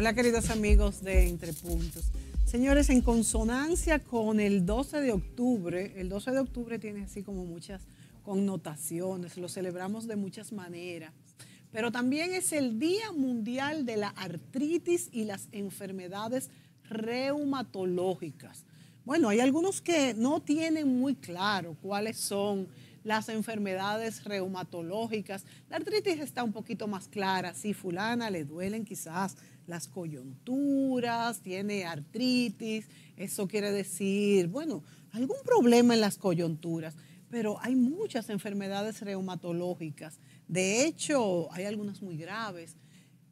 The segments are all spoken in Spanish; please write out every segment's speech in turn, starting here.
Hola queridos amigos de Entre Puntos. Señores, en consonancia con el 12 de octubre, el 12 de octubre tiene así como muchas connotaciones, lo celebramos de muchas maneras, pero también es el Día Mundial de la Artritis y las enfermedades reumatológicas. Bueno, hay algunos que no tienen muy claro cuáles son las enfermedades reumatológicas. La artritis está un poquito más clara, si fulana le duelen quizás las coyunturas, tiene artritis, eso quiere decir, bueno, algún problema en las coyunturas, pero hay muchas enfermedades reumatológicas. De hecho, hay algunas muy graves.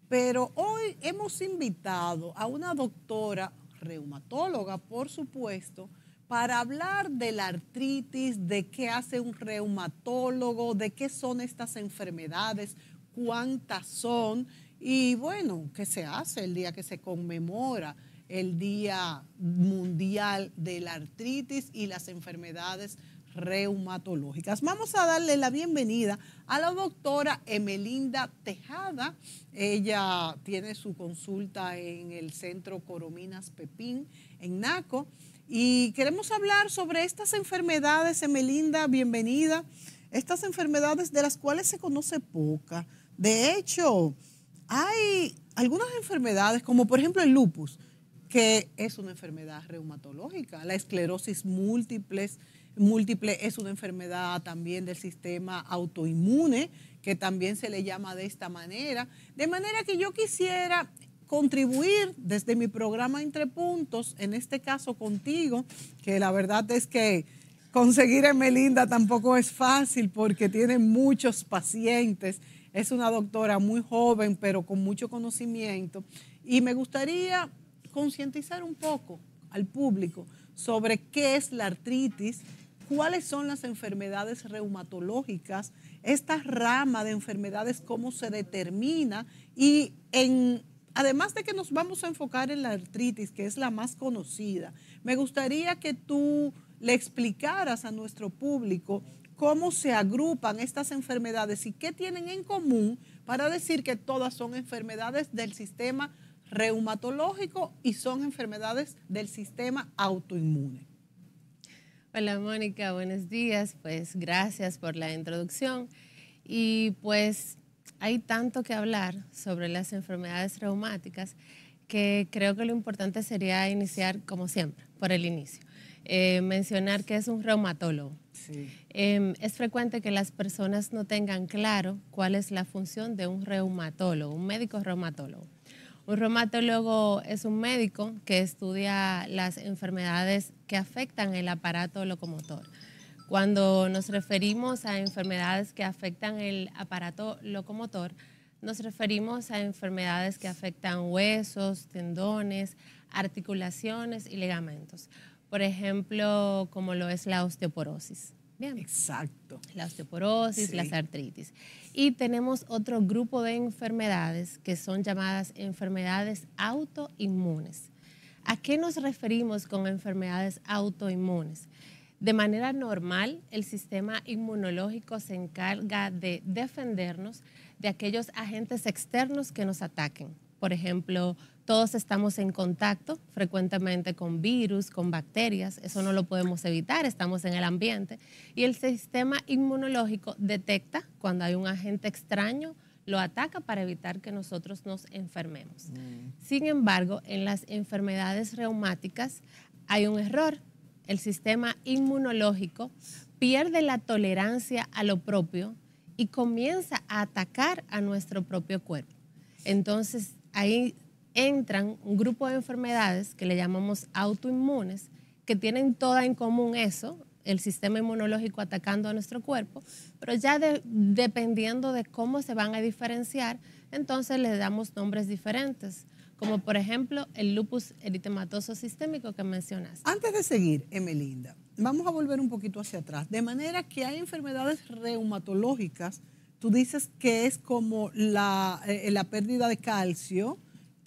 Pero hoy hemos invitado a una doctora reumatóloga, por supuesto, para hablar de la artritis, de qué hace un reumatólogo, de qué son estas enfermedades, cuántas son y bueno, ¿qué se hace el día que se conmemora el Día Mundial de la Artritis y las enfermedades reumatológicas? Vamos a darle la bienvenida a la doctora Emelinda Tejada. Ella tiene su consulta en el Centro Corominas Pepín, en Naco. Y queremos hablar sobre estas enfermedades, Emelinda, bienvenida. Estas enfermedades de las cuales se conoce poca. De hecho, hay algunas enfermedades, como por ejemplo el lupus, que es una enfermedad reumatológica, la esclerosis múltiple, múltiple es una enfermedad también del sistema autoinmune, que también se le llama de esta manera. De manera que yo quisiera contribuir desde mi programa Entre Puntos, en este caso contigo, que la verdad es que conseguir a Melinda tampoco es fácil porque tiene muchos pacientes es una doctora muy joven, pero con mucho conocimiento. Y me gustaría concientizar un poco al público sobre qué es la artritis, cuáles son las enfermedades reumatológicas, esta rama de enfermedades, cómo se determina y en, además de que nos vamos a enfocar en la artritis, que es la más conocida, me gustaría que tú le explicaras a nuestro público cómo se agrupan estas enfermedades y qué tienen en común para decir que todas son enfermedades del sistema reumatológico y son enfermedades del sistema autoinmune. Hola Mónica, buenos días. Pues gracias por la introducción. Y pues hay tanto que hablar sobre las enfermedades reumáticas que creo que lo importante sería iniciar, como siempre, por el inicio. Eh, mencionar que es un reumatólogo. Em, es frecuente que las personas no tengan claro cuál es la función de un reumatólogo, un médico reumatólogo. Un reumatólogo es un médico que estudia las enfermedades que afectan el aparato locomotor. Cuando nos referimos a enfermedades que afectan el aparato locomotor, nos referimos a enfermedades que afectan huesos, tendones, articulaciones y ligamentos por ejemplo, como lo es la osteoporosis. Bien. Exacto. La osteoporosis, las artritis. Y tenemos otro grupo de enfermedades que son llamadas enfermedades autoinmunes. ¿A qué nos referimos con enfermedades autoinmunes? De manera normal, el sistema inmunológico se encarga de defendernos de aquellos agentes externos que nos ataquen. Por ejemplo, todos estamos en contacto frecuentemente con virus, con bacterias, eso no lo podemos evitar, estamos en el ambiente. Y el sistema inmunológico detecta cuando hay un agente extraño, lo ataca para evitar que nosotros nos enfermemos. Mm. Sin embargo, en las enfermedades reumáticas hay un error. El sistema inmunológico pierde la tolerancia a lo propio y comienza a atacar a nuestro propio cuerpo. Entonces, ahí entran un grupo de enfermedades que le llamamos autoinmunes, que tienen toda en común eso, el sistema inmunológico atacando a nuestro cuerpo, pero ya dependiendo de cómo se van a diferenciar, entonces le damos nombres diferentes, como por ejemplo el lupus eritematoso sistémico que mencionaste. Antes de seguir, Emelinda, vamos a volver un poquito hacia atrás, de manera que hay enfermedades reumatológicas, tú dices que es como la eh, pérdida de calcio,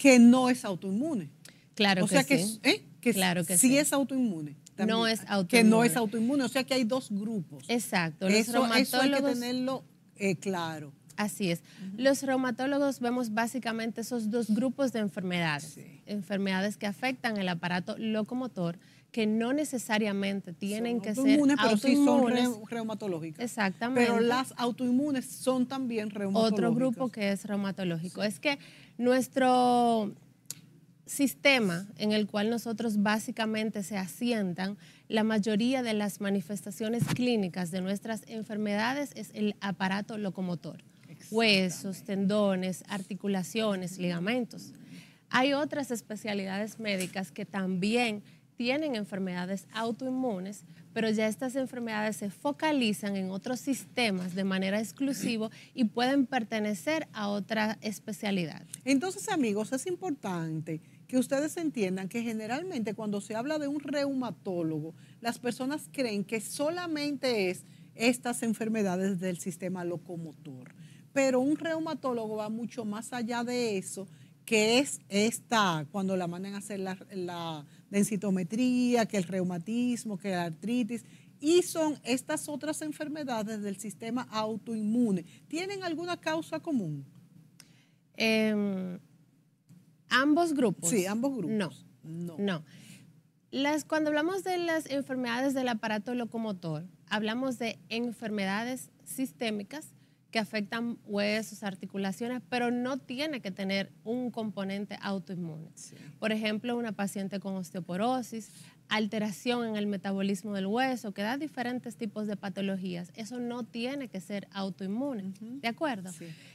que no es autoinmune. Claro o sea que, ¿eh? que claro que sí, es autoinmune. no es autoinmune. Que no es autoinmune, o sea que hay dos grupos. Exacto, los eso, hay que tenerlo eh, claro. Así es. Los reumatólogos vemos básicamente esos dos grupos de enfermedades. Enfermedades que afectan el aparato locomotor que no necesariamente tienen que ser pero Sí son reumatológicas. Exactamente. Pero las autoinmunes son también reumatológicas. Otro grupo que es reumatológico. Es que nuestro sistema en el cual nosotros básicamente se asientan la mayoría de las manifestaciones clínicas de nuestras enfermedades es el aparato locomotor, huesos, tendones, articulaciones, ligamentos. Hay otras especialidades médicas que también tienen enfermedades autoinmunes, pero ya estas enfermedades se focalizan en otros sistemas de manera exclusiva y pueden pertenecer a otra especialidad. Entonces, amigos, es importante que ustedes entiendan que generalmente cuando se habla de un reumatólogo, las personas creen que solamente es estas enfermedades del sistema locomotor. Pero un reumatólogo va mucho más allá de eso, que es esta, cuando la mandan a hacer la, la la citometría que el reumatismo, que la artritis, y son estas otras enfermedades del sistema autoinmune. ¿Tienen alguna causa común? Em, ambos grupos. Sí, ambos grupos. No, no. Las, cuando hablamos de las enfermedades del aparato locomotor, hablamos de enfermedades sistémicas que afectan huesos, articulaciones, pero no tiene que tener un componente autoinmune. Por ejemplo, una paciente con osteoporosis, alteración en el metabolismo del hueso, que da diferentes tipos de patologías. Eso no tiene que ser autoinmune, ¿de acuerdo?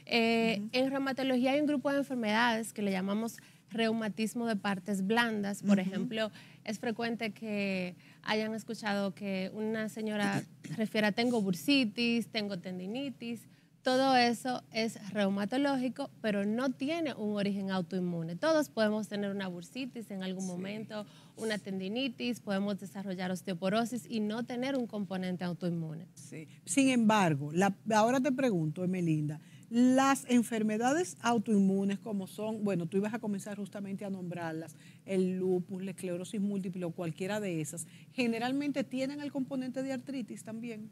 Eh, en reumatología hay un grupo de enfermedades que le llamamos reumatismo de partes blandas. Por ejemplo, es frecuente que hayan escuchado que una señora refiera tengo bursitis, tengo tendinitis, todo eso es reumatológico, pero no tiene un origen autoinmune. Todos podemos tener una bursitis en algún momento, una tendinitis, podemos desarrollar osteoporosis y no tener un componente autoinmune. Sí. Sin embargo, ahora te pregunto, Emelinda, las enfermedades autoinmunes como son, bueno, tú ibas a comenzar justamente a nombrarlas, el lupus, la esclerosis múltiple o cualquiera de esas, generalmente tienen el componente de artritis también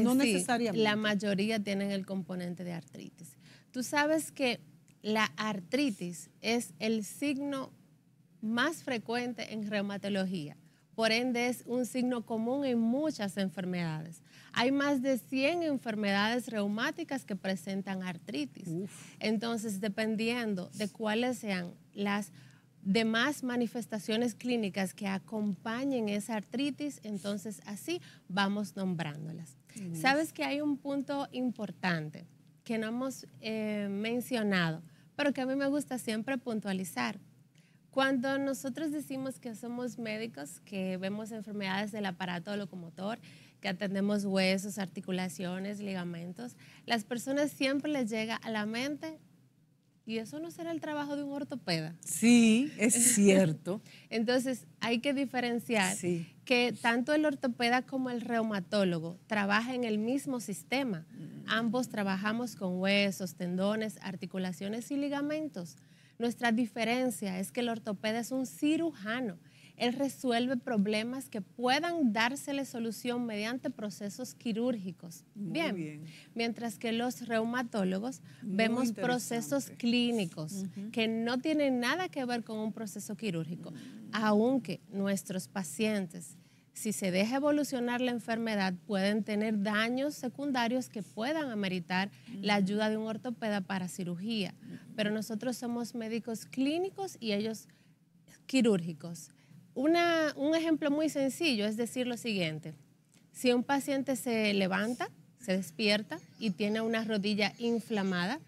no necesariamente. La mayoría tienen el componente de artritis. Tú sabes que la artritis es el signo más frecuente en reumatología. Por ende, es un signo común en muchas enfermedades. Hay más de 100 enfermedades reumáticas que presentan artritis. Entonces, dependiendo de cuáles sean las demás manifestaciones clínicas que acompañen esa artritis, entonces así vamos nombrándolas. Sabes que hay un punto importante que no hemos eh, mencionado, pero que a mí me gusta siempre puntualizar. Cuando nosotros decimos que somos médicos, que vemos enfermedades del aparato locomotor, que atendemos huesos, articulaciones, ligamentos, las personas siempre les llega a la mente y eso no será el trabajo de un ortopeda. Sí, es cierto. Entonces, hay que diferenciar que tanto el ortopeda como el reumatólogo trabajan en el mismo sistema. Mm. Ambos trabajamos con huesos, tendones, articulaciones y ligamentos. Nuestra diferencia es que el ortopeda es un cirujano él resuelve problemas que puedan dársele solución mediante procesos quirúrgicos. Bien. Mientras que los reumatólogos vemos procesos clínicos que no tienen nada que ver con un proceso quirúrgico, aunque nuestros pacientes si se deja evolucionar la enfermedad, pueden tener daños secundarios que puedan ameritar la ayuda de un ortopeda para cirugía. Pero nosotros somos médicos clínicos y ellos quirúrgicos. Una, un ejemplo muy sencillo es decir lo siguiente. Si un paciente se levanta, se despierta y tiene una rodilla inflamada,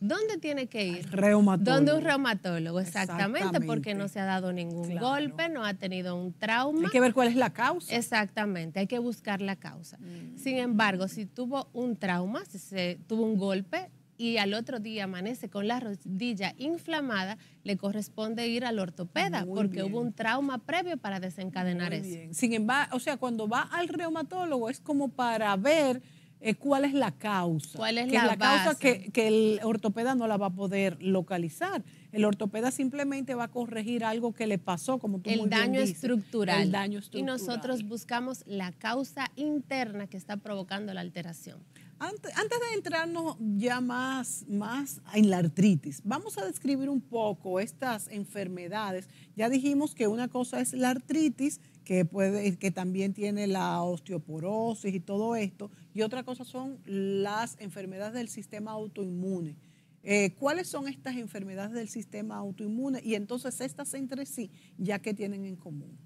¿dónde tiene que ir? Reumatólogo. ¿Dónde un reumatólogo? Exactamente, porque no se ha dado ningún golpe, no ha tenido un trauma. Hay que ver cuál es la causa. Exactamente, hay que buscar la causa. Mm. Sin embargo, si tuvo un trauma, si se tuvo un golpe, y al otro día amanece con la rodilla inflamada, le corresponde ir al ortopeda porque hubo un trauma previo para desencadenar eso. Sin embargo, o sea, cuando va al reumatólogo es como para ver eh, cuál es la causa. ¿Cuál es la, causa que, el ortopeda no la va a poder localizar? El ortopeda simplemente va a corregir algo que le pasó, como tú el muy estructural. El daño estructural. Y nosotros buscamos la causa interna que está provocando la alteración. Antes, de entrarnos ya más, más en la artritis, vamos a describir un poco estas enfermedades. Ya dijimos que una cosa es la artritis, que, puede, que también tiene la osteoporosis y todo esto, y otra cosa son las enfermedades del sistema autoinmune. Eh, ¿Cuáles son estas enfermedades del sistema autoinmune? Y entonces estas entre sí, ya que tienen en común.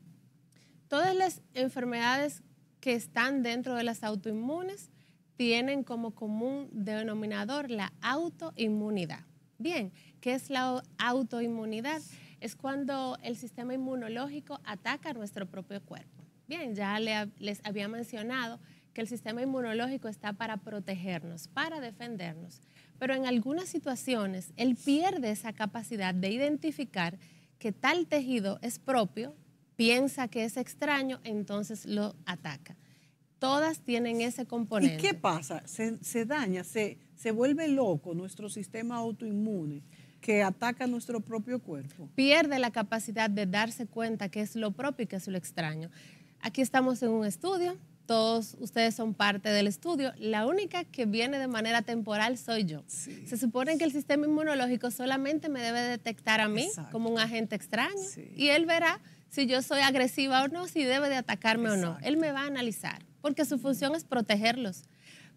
Todas las enfermedades que están dentro de las autoinmunes tienen como común denominador la autoinmunidad. Bien, ¿qué es la autoinmunidad? Es cuando el sistema inmunológico ataca nuestro propio cuerpo. Bien, ya les había mencionado que el sistema inmunológico está para protegernos, para defendernos, pero en algunas situaciones él pierde esa capacidad de identificar que tal tejido es propio, piensa que es extraño, entonces lo ataca. Todas tienen ese componente. ¿Y qué pasa? Se, daña, se, se vuelve loco nuestro sistema autoinmune que ataca nuestro propio cuerpo. Pierde la capacidad de darse cuenta que es lo propio y que es lo extraño. Aquí estamos en un estudio todos ustedes son parte del estudio. La única que viene de manera temporal soy yo. Se supone que el sistema inmunológico solamente me debe detectar a mí como un agente extraño y él verá si yo soy agresiva o no, si debe de atacarme o no. Él me va a analizar porque su función es protegerlos.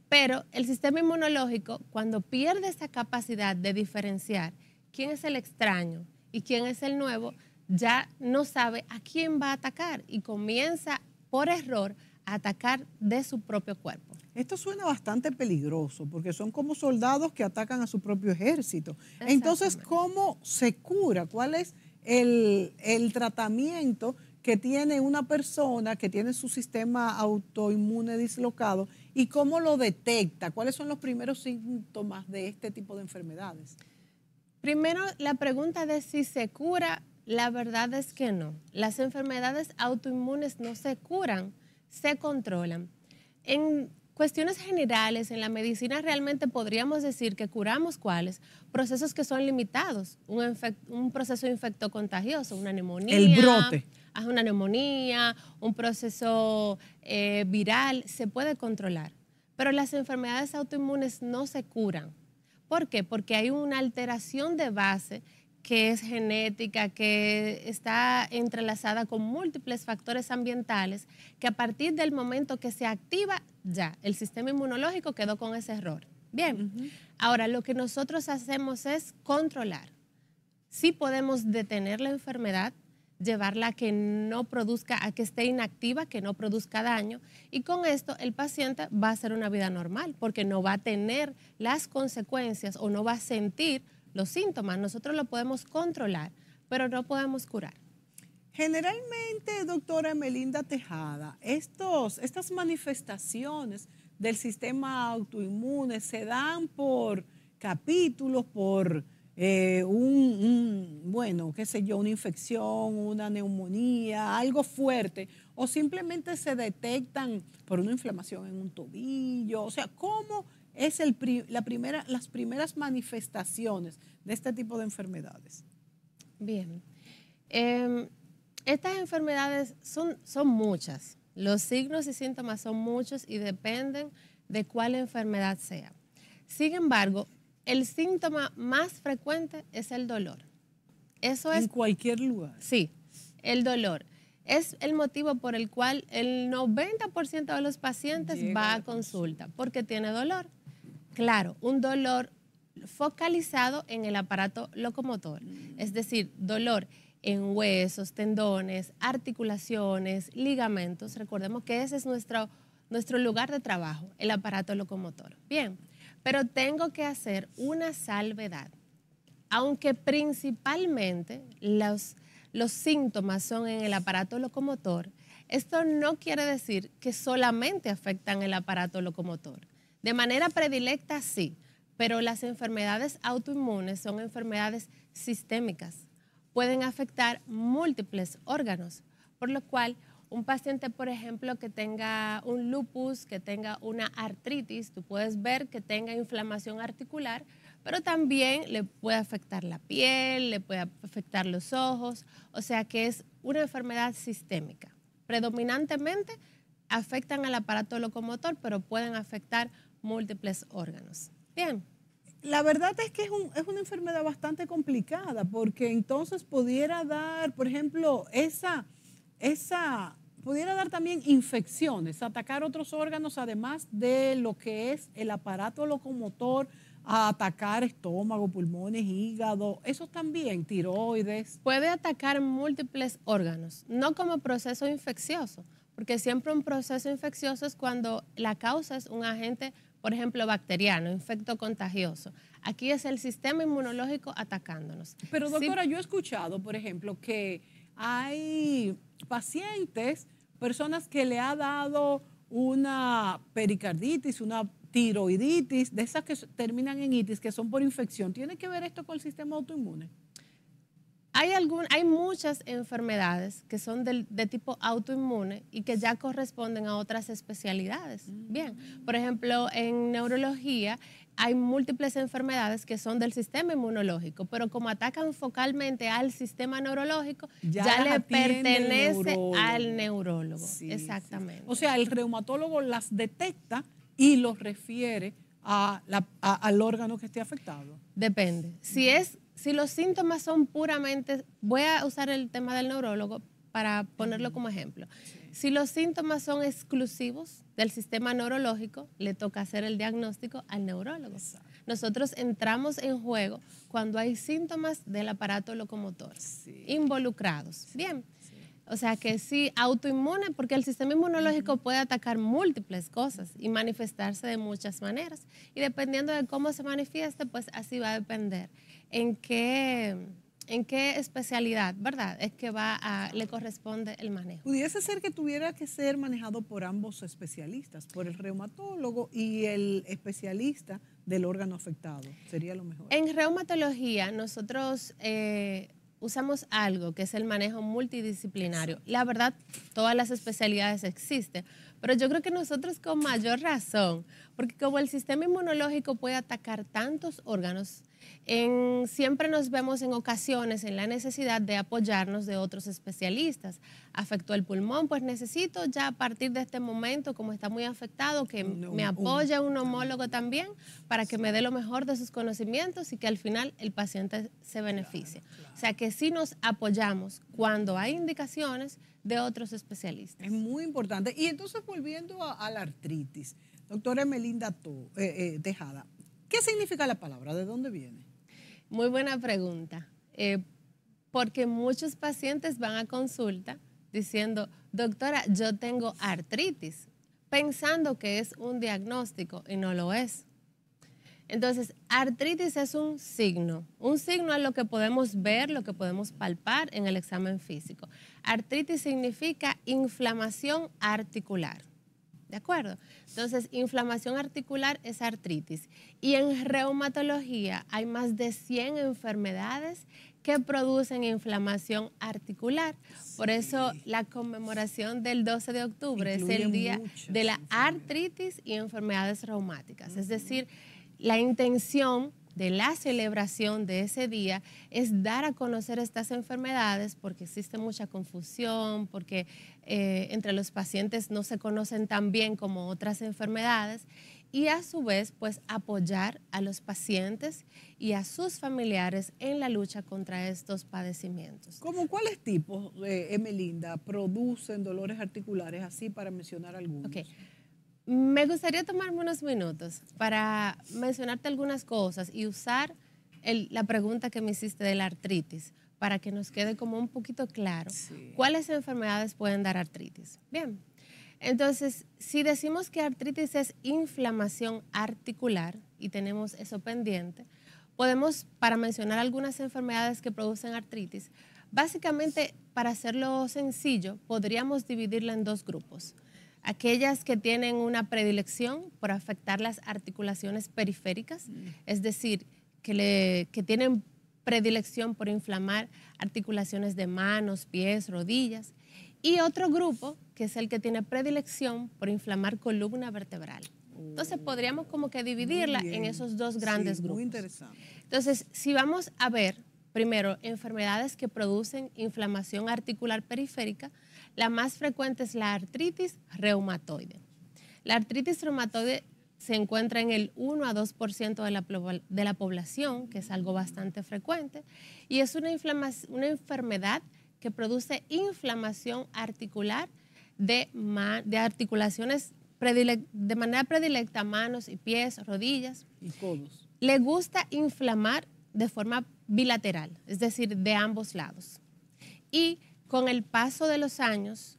Pero el sistema inmunológico, cuando pierde esa capacidad de diferenciar quién es el extraño y quién es el nuevo, ya no sabe a quién va a atacar y comienza por error atacar de su propio cuerpo. Esto suena bastante peligroso porque son como soldados que atacan a su propio ejército. Entonces, ¿cómo se cura? ¿Cuál es el, tratamiento que tiene una persona que tiene su sistema autoinmune dislocado y cómo lo detecta? ¿Cuáles son los primeros síntomas de este tipo de enfermedades? Primero, la pregunta de si se cura, la verdad es que no. Las enfermedades autoinmunes no se curan se controlan. En cuestiones generales, en la medicina realmente podríamos decir que curamos cuáles procesos que son limitados, un, un proceso infectocontagioso, una neumonía. El brote. Una neumonía, un proceso eh, viral, se puede controlar. Pero las enfermedades autoinmunes no se curan. ¿Por qué? Porque hay una alteración de base que es genética, que está entrelazada con múltiples factores ambientales, que a partir del momento que se activa, ya, el sistema inmunológico quedó con ese error. Bien, ahora lo que nosotros hacemos es controlar. Si podemos detener la enfermedad, llevarla a que no produzca, a que esté inactiva, que no produzca daño. Y con esto el paciente va a hacer una vida normal porque no va a tener las consecuencias o no va a sentir los síntomas. Nosotros lo podemos controlar, pero no podemos curar. Generalmente, doctora Melinda Tejada, estos, estas manifestaciones del sistema autoinmune se dan por capítulos, por eh, un, un, bueno, qué sé yo, una infección, una neumonía, algo fuerte, o simplemente se detectan por una inflamación en un tobillo, o sea, ¿cómo es el, la primera, las primeras manifestaciones de este tipo de enfermedades. Bien. Em, estas enfermedades son, son muchas. Los signos y síntomas son muchos y dependen de cuál enfermedad sea. Sin embargo, el síntoma más frecuente es el dolor. Eso es. En cualquier lugar. Sí, el dolor. Es el motivo por el cual el 90% de los pacientes va a consulta, porque tiene dolor. Claro, un dolor focalizado en el aparato locomotor, mm. es decir, dolor en huesos, tendones, articulaciones, ligamentos. Recordemos que ese es nuestro, lugar de trabajo, el aparato locomotor. Bien, pero tengo que hacer una salvedad. Aunque principalmente los, los síntomas son en el aparato locomotor, esto no quiere decir que solamente afectan el aparato locomotor. De manera predilecta, sí, pero las enfermedades autoinmunes son enfermedades sistémicas. Pueden afectar múltiples órganos, por lo cual un paciente, por ejemplo, que tenga un lupus, que tenga una artritis, tú puedes ver que tenga inflamación articular, pero también le puede afectar la piel, le puede afectar los ojos, o sea que es una enfermedad sistémica. Predominantemente afectan al aparato locomotor, pero pueden afectar múltiples órganos. Bien. La verdad es que es, un, una enfermedad bastante complicada porque entonces pudiera dar, por ejemplo, esa, esa, pudiera dar también infecciones, atacar otros órganos además de lo que es el aparato locomotor, a atacar estómago, pulmones, hígado, eso también, tiroides. Puede atacar múltiples órganos, no como proceso infeccioso, porque siempre un proceso infeccioso es cuando la causa es un agente por ejemplo, bacteriano, infecto contagioso. Aquí es el sistema inmunológico atacándonos. Pero doctora, yo he escuchado, por ejemplo, que hay pacientes, personas que le ha dado una pericarditis, una tiroiditis, de esas que terminan en itis, que son por infección. ¿Tiene que ver esto con el sistema autoinmune? Hay, algún, hay muchas enfermedades que son de, tipo autoinmune y que ya corresponden a otras especialidades. Mm. Bien, por ejemplo, en neurología hay múltiples enfermedades que son del sistema inmunológico, pero como atacan focalmente al sistema neurológico, ya, le pertenece al neurólogo. Exactamente. O sea, el reumatólogo las detecta y los refiere al órgano que esté afectado. Depende. Si es si los síntomas son puramente, voy a usar el tema del neurólogo para ponerlo como ejemplo. Si los síntomas son exclusivos del sistema neurológico, le toca hacer el diagnóstico al neurólogo. Nosotros entramos en juego cuando hay síntomas del aparato locomotor involucrados. Bien. O sea que sí, autoinmune, porque el sistema inmunológico puede atacar múltiples cosas y manifestarse de muchas maneras. Y dependiendo de cómo se manifieste, pues así va a depender en qué, en qué especialidad, ¿verdad? Es que va le corresponde el manejo. Pudiese ser que tuviera que ser manejado por ambos especialistas, por el reumatólogo y el especialista del órgano afectado. Sería lo mejor. En reumatología nosotros eh, usamos algo que es el manejo multidisciplinario. La verdad, todas las especialidades existen, pero yo creo que nosotros con mayor razón, porque como el sistema inmunológico puede atacar tantos órganos, siempre nos vemos en ocasiones en la necesidad de apoyarnos de otros especialistas. Afectó el pulmón, pues necesito ya a partir de este momento, como está muy afectado, que me apoye un homólogo también para que me dé lo mejor de sus conocimientos y que al final el paciente se beneficie. O sea que sí nos apoyamos cuando hay indicaciones de otros especialistas. Es muy importante. Y entonces volviendo a, la artritis, doctora Melinda eh, eh, Tejada, ¿qué significa la palabra? ¿De dónde viene? Muy buena pregunta, eh, porque muchos pacientes van a consulta diciendo, doctora, yo tengo artritis, pensando que es un diagnóstico y no lo es. Entonces, artritis es un signo. Un signo es lo que podemos ver, lo que podemos palpar en el examen físico. Artritis significa inflamación articular. ¿De acuerdo? Entonces, inflamación articular es artritis. Y en reumatología hay más de 100 enfermedades que producen inflamación articular. Por eso la conmemoración del 12 de octubre es el día de la artritis y enfermedades reumáticas. Es decir, la intención de la celebración de ese día es dar a conocer estas enfermedades porque existe mucha confusión, porque eh, entre los pacientes no se conocen tan bien como otras enfermedades y a su vez pues apoyar a los pacientes y a sus familiares en la lucha contra estos padecimientos. ¿Cómo cuáles tipos, eh, Emelinda, producen dolores articulares? Así para mencionar algunos. Me gustaría tomarme unos minutos para mencionarte algunas cosas y usar la pregunta que me hiciste de la artritis para que nos quede como un poquito claro cuáles enfermedades pueden dar artritis. Bien, entonces, si decimos que artritis es inflamación articular y tenemos eso pendiente, podemos, para mencionar algunas enfermedades que producen artritis, básicamente, para hacerlo sencillo, podríamos dividirla en dos grupos aquellas que tienen una predilección por afectar las articulaciones periféricas, mm. es decir, que, tienen predilección por inflamar articulaciones de manos, pies, rodillas, y otro grupo que es el que tiene predilección por inflamar columna vertebral. Entonces podríamos como que dividirla en esos dos grandes grupos. Muy interesante. Entonces, si vamos a ver primero enfermedades que producen inflamación articular periférica, la más frecuente es la artritis reumatoide. La artritis reumatoide se encuentra en el 1 a 2% de la, de la población, que es algo bastante frecuente, y es una, una enfermedad que produce inflamación articular de, de articulaciones de manera predilecta manos y pies, rodillas. Y codos. Le gusta inflamar de forma bilateral, es decir, de ambos lados. Y con el paso de los años,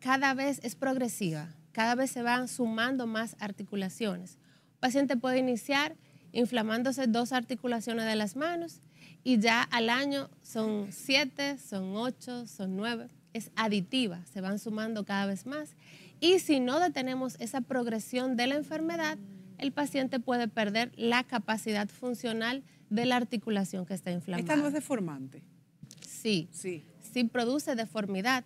cada vez es progresiva, cada vez se van sumando más articulaciones. Un paciente puede iniciar inflamándose dos articulaciones de las manos y ya al año son siete, son ocho, son nueve. Es aditiva, se van sumando cada vez más. Y si no detenemos esa progresión de la enfermedad, el paciente puede perder la capacidad funcional de la articulación que está inflamada. Esta no es deformante. Sí. Sí sí produce deformidad.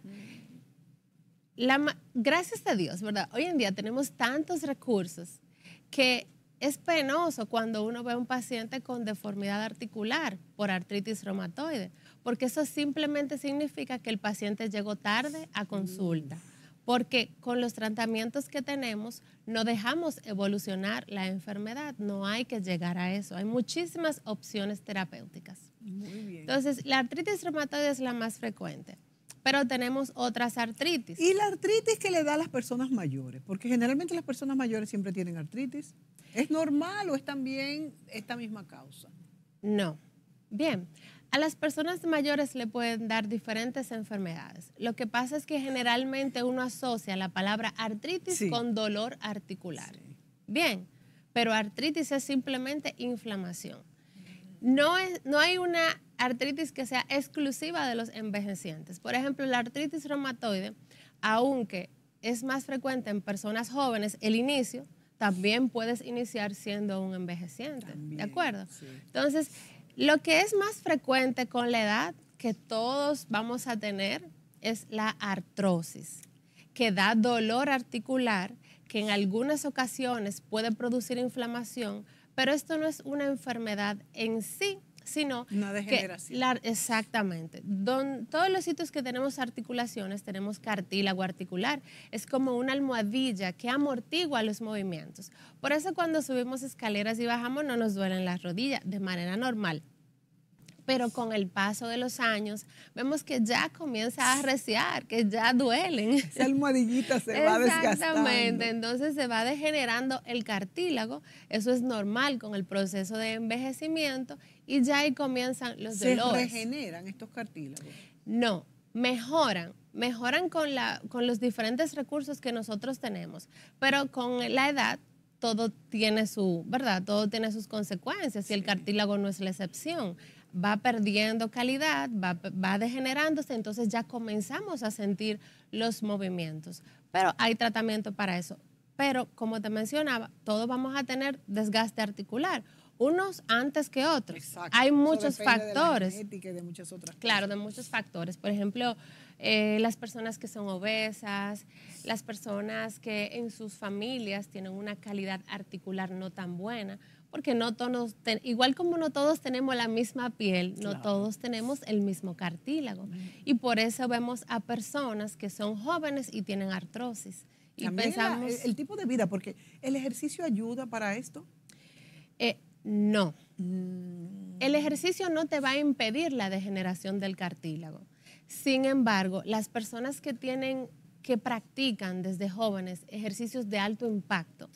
gracias a Dios, ¿verdad? Hoy en día tenemos tantos recursos que es penoso cuando uno ve a un paciente con deformidad articular por artritis reumatoide, porque eso simplemente significa que el paciente llegó tarde a consulta, porque con los tratamientos que tenemos no dejamos evolucionar la enfermedad, no hay que llegar a eso, hay muchísimas opciones terapéuticas. Entonces, la artritis reumatoide es la más frecuente, pero tenemos otras artritis. ¿Y la artritis que le da a las personas mayores? Porque generalmente las personas mayores siempre tienen artritis. ¿Es normal o es también esta misma causa? No. Bien, a las personas mayores le pueden dar diferentes enfermedades. Lo que pasa es que generalmente uno asocia la palabra artritis con dolor articular. Bien, pero artritis es simplemente inflamación no, no hay una artritis que sea exclusiva de los envejecientes. Por ejemplo, la artritis reumatoide, aunque es más frecuente en personas jóvenes, el inicio también puedes iniciar siendo un envejeciente, ¿de acuerdo? Entonces, lo que es más frecuente con la edad que todos vamos a tener es la artrosis, que da dolor articular, que en algunas ocasiones puede producir inflamación, pero esto no es una enfermedad en sí, sino una degeneración. Que exactamente. Don, todos los sitios que tenemos articulaciones, tenemos cartílago articular. Es como una almohadilla que amortigua los movimientos. Por eso cuando subimos escaleras y bajamos no nos duelen las rodillas de manera normal pero con el paso de los años vemos que ya comienza a arreciar, que ya duelen. Esa almohadillita se va desgastando. Exactamente, entonces se va degenerando el cartílago, eso es normal con el proceso de envejecimiento y ya ahí comienzan los dolores. ¿Se regeneran estos cartílagos? No, mejoran, mejoran con, la, con los diferentes recursos que nosotros tenemos, pero con la edad todo tiene su, ¿verdad? Todo tiene sus consecuencias y el cartílago no es la excepción va perdiendo calidad, va, va degenerándose, entonces ya comenzamos a sentir los movimientos. Pero hay tratamiento para eso. Pero como te mencionaba, todos vamos a tener desgaste articular unos antes que otros. Hay muchos factores. Claro, de muchos factores. Por ejemplo, eh, las personas que son obesas, las personas que en sus familias tienen una calidad articular no tan buena porque no todos, igual como no todos tenemos la misma piel, no todos tenemos el mismo cartílago. Y por eso vemos a personas que son jóvenes y tienen artrosis. Y pensamos, el, tipo de vida, porque el ejercicio ayuda para esto. Eh, no. Mm. El ejercicio no te va a impedir la degeneración del cartílago. Sin embargo, las personas que tienen que practican desde jóvenes ejercicios de alto impacto,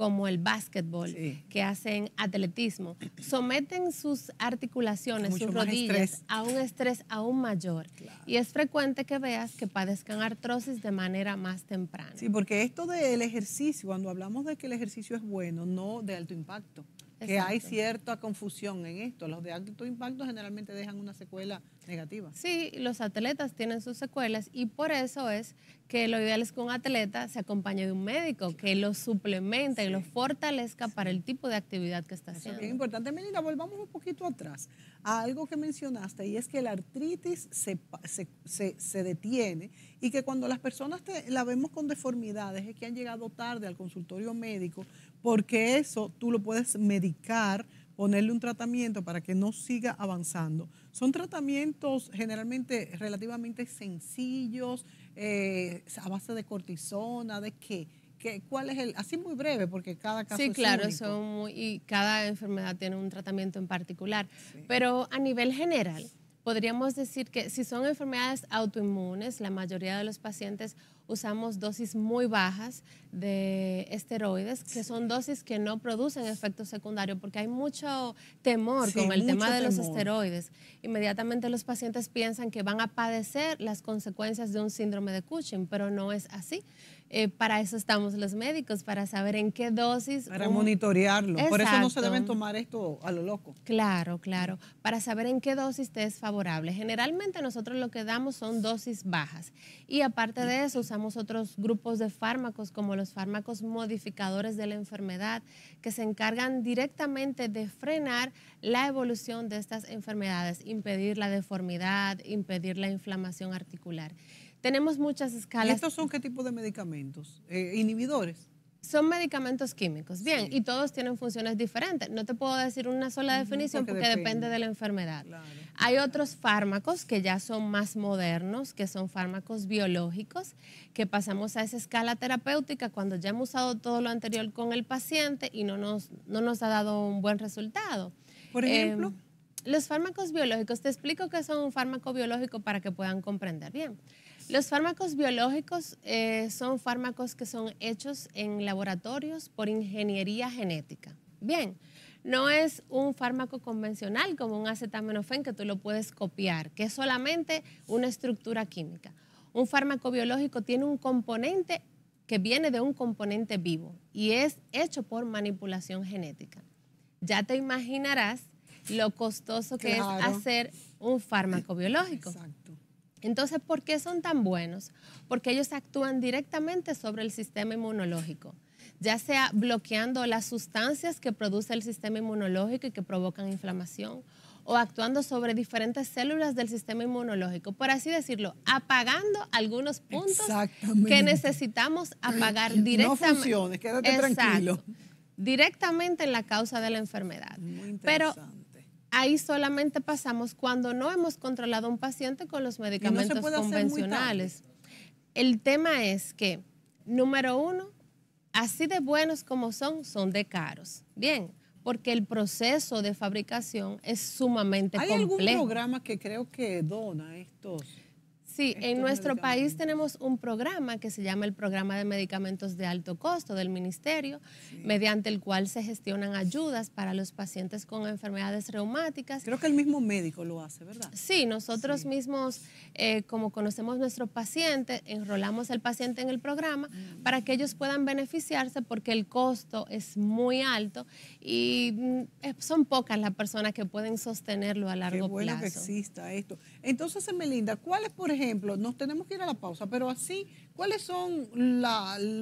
como el básquetbol, que hacen atletismo, someten sus articulaciones, sus rodillas a un estrés aún mayor. Y es frecuente que veas que padezcan artrosis de manera más temprana. Sí, porque esto del ejercicio, cuando hablamos de que el ejercicio es bueno, no de alto impacto, que hay cierta confusión en esto. Los de alto impacto generalmente dejan una secuela negativa. Sí, los atletas tienen sus secuelas y por eso es que lo ideal es que un atleta se acompañe de un médico, que lo suplemente, y lo fortalezca para el tipo de actividad que está eso haciendo. Es importante. Melina, volvamos un poquito atrás a algo que mencionaste y es que la artritis se, se, se, detiene y que cuando las personas la vemos con deformidades es que han llegado tarde al consultorio médico porque eso tú lo puedes medicar ponerle un tratamiento para que no siga avanzando. Son tratamientos generalmente relativamente sencillos, eh, a base de cortisona, de qué. ¿Cuál es el? Así muy breve, porque cada caso. Sí, claro, son y cada enfermedad tiene un tratamiento en particular. Pero a nivel general, podríamos decir que si son enfermedades autoinmunes, la mayoría de los pacientes usamos dosis muy bajas de esteroides, que son dosis que no producen efectos secundarios, porque hay mucho temor con el tema de los esteroides. Inmediatamente los pacientes piensan que van a padecer las consecuencias de un síndrome de Cushing, pero no es así. Eh, para eso estamos los médicos, para saber en qué dosis. Para monitorearlo. Por eso no se deben tomar esto a lo loco. Claro, claro. Para saber en qué dosis te es favorable. Generalmente nosotros lo que damos son dosis bajas. Y aparte de eso, usamos otros grupos de fármacos, como los fármacos modificadores de la enfermedad, que se encargan directamente de frenar la evolución de estas enfermedades, impedir la deformidad, impedir la inflamación articular. Tenemos muchas escalas. estos son qué tipo de medicamentos? Eh, ¿Inhibidores? Son medicamentos químicos, bien, y todos tienen funciones diferentes. No te puedo decir una sola definición porque, depende. de la enfermedad. Hay otros fármacos que ya son más modernos, que son fármacos biológicos, que pasamos a esa escala terapéutica cuando ya hemos usado todo lo anterior con el paciente y no nos, nos ha dado un buen resultado. Por em, ejemplo. los fármacos biológicos, te explico qué son un fármaco biológico para que puedan comprender bien. Los fármacos biológicos eh, son fármacos que son hechos en laboratorios por ingeniería genética. Bien, no es un fármaco convencional como un acetaminofén que tú lo puedes copiar, que es solamente una estructura química. Un fármaco biológico tiene un componente que viene de un componente vivo y es hecho por manipulación genética. Ya te imaginarás lo costoso que es hacer un fármaco biológico. Exacto. Entonces, ¿por qué son tan buenos? Porque ellos actúan directamente sobre el sistema inmunológico, ya sea bloqueando las sustancias que produce el sistema inmunológico y que provocan inflamación, o actuando sobre diferentes células del sistema inmunológico, por así decirlo, apagando algunos puntos que necesitamos apagar directamente. No quédate tranquilo. Directamente en la causa de la enfermedad. Muy interesante ahí solamente pasamos cuando no hemos controlado a un paciente con los medicamentos convencionales. El tema es que, número uno, así de buenos como son, son de caros. Bien, porque el proceso de fabricación es sumamente complejo. ¿Hay algún programa que creo que dona estos? Sí, en nuestro país tenemos un programa que se llama el Programa de Medicamentos de Alto Costo del Ministerio, mediante el cual se gestionan ayudas para los pacientes con enfermedades reumáticas. Creo que el mismo médico lo hace, ¿verdad? Sí, nosotros mismos, eh, como conocemos nuestro paciente, enrolamos al paciente en el programa mm. para que ellos puedan beneficiarse porque el costo es muy alto y mm, eh, son pocas las personas que pueden sostenerlo a largo Qué bueno plazo. que exista esto. Entonces, Melinda, ¿cuál es, por ejemplo, ejemplo, nos tenemos que ir a la pausa, pero así, ¿cuáles son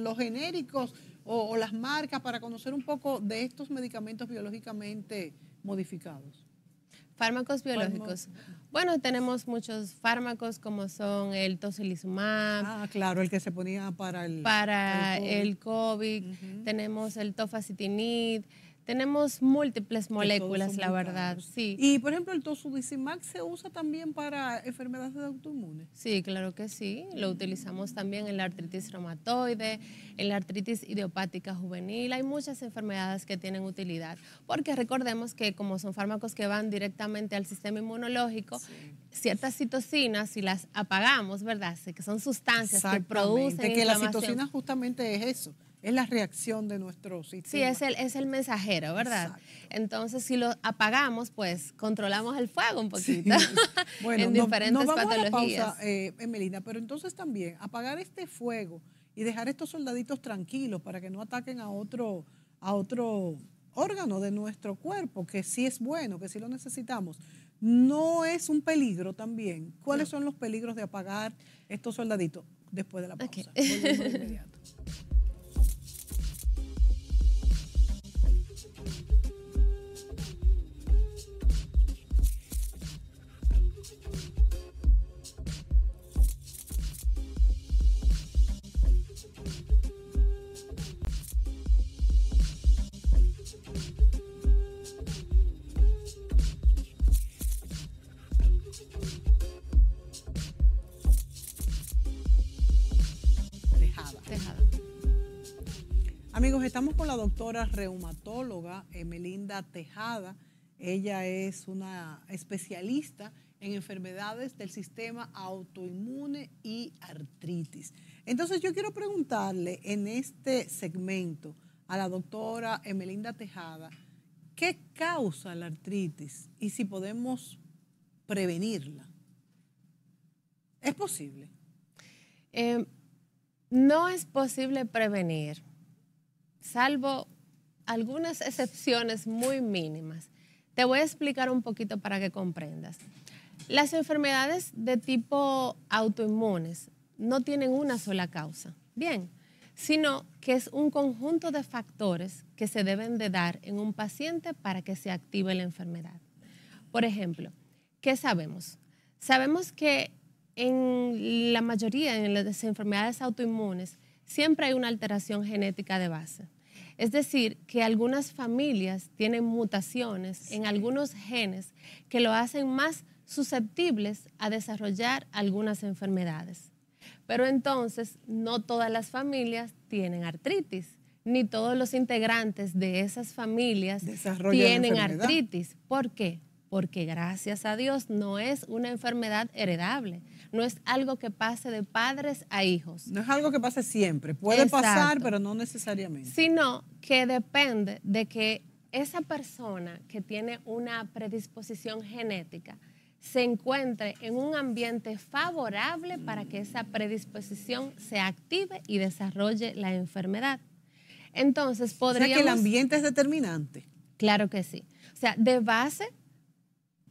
los genéricos o, las marcas para conocer un poco de estos medicamentos biológicamente modificados? Fármacos biológicos. bueno, tenemos muchos fármacos como son el tocilizumab. Ah, claro, el que se ponía para el... Para el COVID. Tenemos el tofacitinib tenemos múltiples moléculas, la verdad, sí. Y, por ejemplo, el tocilizumab se usa también para enfermedades de autoinmunes. Sí, claro que sí. Lo utilizamos también en la artritis reumatoide, en la artritis idiopática juvenil. Hay muchas enfermedades que tienen utilidad, porque recordemos que como son fármacos que van directamente al sistema inmunológico, ciertas citocinas, si las apagamos, ¿verdad? Que son sustancias que producen que la citocina justamente es eso es la reacción de nuestro sistema. Sí, es el, es el mensajero, ¿verdad? Entonces, si lo apagamos, pues controlamos el fuego un poquito. Bueno, en diferentes no, vamos A la pausa, eh, Emelina, eh, pero entonces también apagar este fuego y dejar estos soldaditos tranquilos para que no ataquen a otro, a otro órgano de nuestro cuerpo, que sí es bueno, que sí lo necesitamos. No es un peligro también. ¿Cuáles son los peligros de apagar estos soldaditos? Después de la pausa. Amigos, estamos con la doctora reumatóloga Emelinda eh, Tejada. Ella es una especialista en enfermedades del sistema autoinmune y artritis. Entonces yo quiero preguntarle en este segmento a la doctora Emelinda eh, Tejada, ¿qué causa la artritis y si podemos prevenirla? ¿Es posible? Em, no es posible prevenir salvo algunas excepciones muy mínimas. Te voy a explicar un poquito para que comprendas. Las enfermedades de tipo autoinmunes no tienen una sola causa, bien, sino que es un conjunto de factores que se deben de dar en un paciente para que se active la enfermedad. Por ejemplo, ¿qué sabemos? Sabemos que en la mayoría de las enfermedades autoinmunes, siempre hay una alteración genética de base. Es decir, que algunas familias tienen mutaciones en algunos genes que lo hacen más susceptibles a desarrollar algunas enfermedades. Pero entonces, no todas las familias tienen artritis, ni todos los integrantes de esas familias tienen artritis. ¿Por qué? porque gracias a Dios no es una enfermedad heredable, no es algo que pase de padres a hijos. No es algo que pase siempre, puede pasar, pero no necesariamente. Sino que depende de que esa persona que tiene una predisposición genética se encuentre en un ambiente favorable para que esa predisposición se active y desarrolle la enfermedad. Entonces, podría O sea que el ambiente es determinante. Claro que sí. O sea, de base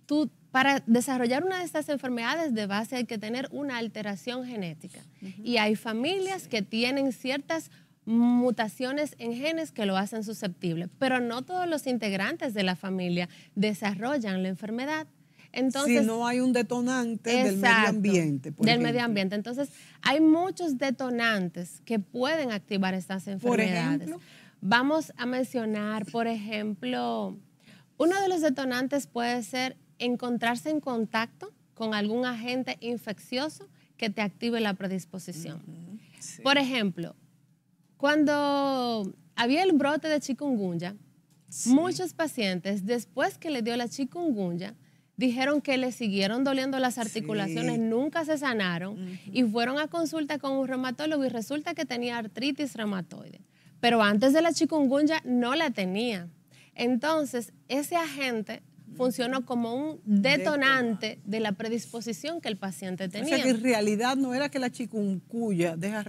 tú, para desarrollar una de estas enfermedades de base hay que tener una alteración genética. Y hay familias que tienen ciertas mutaciones en genes que lo hacen susceptible, pero no todos los integrantes de la familia desarrollan la enfermedad. Entonces, si no hay un detonante del medio ambiente. del medio ambiente. Entonces, hay muchos detonantes que pueden activar estas enfermedades. Vamos a mencionar, por ejemplo, uno de los detonantes puede ser encontrarse en contacto con algún agente infeccioso que te active la predisposición. Por ejemplo, cuando había el brote de chikungunya, muchos pacientes, después que le dio la chikungunya, dijeron que le siguieron doliendo las articulaciones, nunca se sanaron y fueron a consulta con un reumatólogo y resulta que tenía artritis reumatoide. Pero antes de la chikungunya no la tenía. Entonces, ese agente funcionó como un detonante de la predisposición que el paciente tenía. O sea que en realidad no era que la chikungunya deja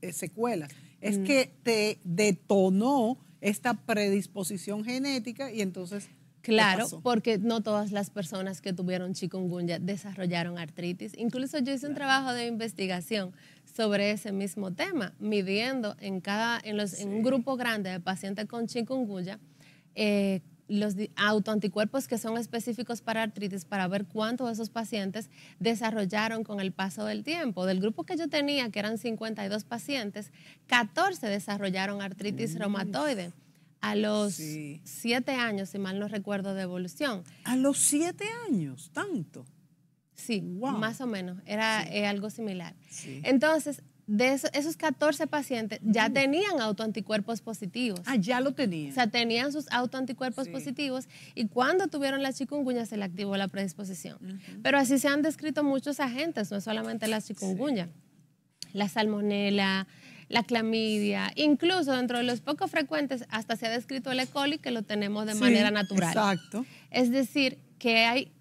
eh, secuelas, es mm. que te detonó esta predisposición genética y entonces Claro, porque no todas las personas que tuvieron chikungunya desarrollaron artritis. Incluso yo hice un trabajo de investigación sobre ese mismo tema, midiendo en cada, en los, un grupo grande de pacientes con chikungunya, eh, los autoanticuerpos que son específicos para artritis para ver cuántos de esos pacientes desarrollaron con el paso del tiempo. Del grupo que yo tenía, que eran 52 pacientes, 14 desarrollaron artritis reumatoide a los 7 años, si mal no recuerdo, de evolución. A los 7 años, tanto. Sí, más o menos, era eh, algo similar. Entonces, de esos, 14 pacientes ya tenían autoanticuerpos positivos. Ah, ya lo tenían. O sea, tenían sus autoanticuerpos positivos y cuando tuvieron la chikungunya se le activó la predisposición. Pero así se han descrito muchos agentes, no solamente la chikungunya, la salmonela, la clamidia, incluso dentro de los poco frecuentes hasta se ha descrito el E. coli que lo tenemos de manera natural. Exacto. Es decir, que hay